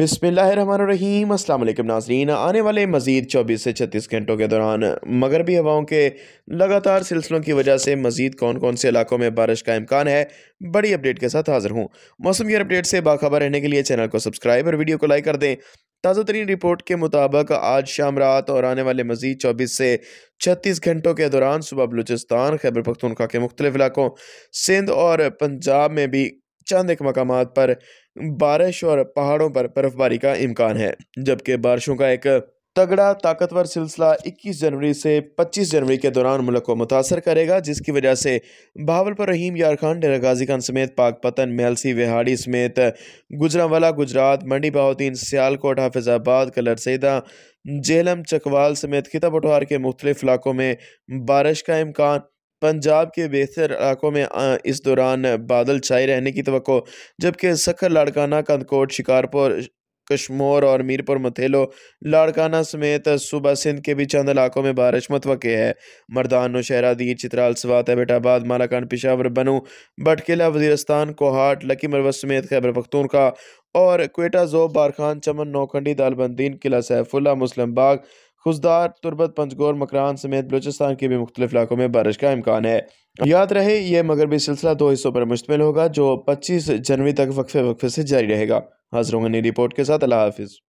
अस्सलाम अल्लाम नाजरीन आने वाले मज़ीद 24 से 36 घंटों के दौरान मगरबी हवाओं के लगातार सिलसिलों की वजह से मज़ीद कौन कौन से इलाकों में बारिश का इम्कान है बड़ी अपडेट के साथ हाजिर हूँ मौसम की अपडेट से बाखबर रहने के लिए चैनल को सब्सक्राइब और वीडियो को लाइक कर दें ताज़ा तरीन रिपोर्ट के मुताबिक आज शाम रात और आने वाले मजीद चौबीस से छत्तीस घंटों के दौरान सुबह बलूचिस्तान खैबर पख्तनखा के मुख्तलिफ इलाकों सिंध और पंजाब में भी चंद एक मकाम पर बारिश और पहाड़ों पर बर्फबारी का इम्कान है जबकि बारिशों का एक तगड़ा ताकतवर सिलसिला 21 जनवरी से 25 जनवरी के दौरान मुल्क को मुतासर करेगा जिसकी वजह से भावलपुर रहीम यार खान डेरा गाजी खान समेत पाकपतन मेलसी विहाड़ी समेत गुजरावाला गुजरात मंडी बहाउद्दीन सियालकोट हाफिजाबाद कलर सैदा जेलम चकवाल समेत खिता पटवार के मुख्तलिफ इलाकों में बारिश का इम्कान पंजाब के बेहतर इलाकों में इस दौरान बादल छाए रहने की तो जबकि सखर लाड़काना कंदकोट शिकारपुर कश्मोर और मीरपुर मथेलो लाड़काना समेत सुबह सिंध के भी चंद इलाकों में बारिश मतवक़ है मरदान नौशहरा दी चित्राल सवात एबटाबाद मालाकान पिशावर बनू बटकिला वजीरस्तान कोहाट लकी मरवत समेत खैबर पख्तूनखा और कोटा जोब बारखान चमन नौखंडी दालबंदीन किला सैफुल्ला मुस्लिम बाग खुशदार तुरबत पंचगोर मकरान समेत बलोचिस्तान के भी मुख्तलिफ इलाकों में बारिश का इम्कान है याद रहे यह मगरबी सिलसिला दो हिस्सों पर मुश्तमिल होगा जो पच्चीस जनवरी तक वक्फे वक्फे से जारी रहेगा हाजिर होंगे रिपोर्ट के साथ अल्लाह हाफिज़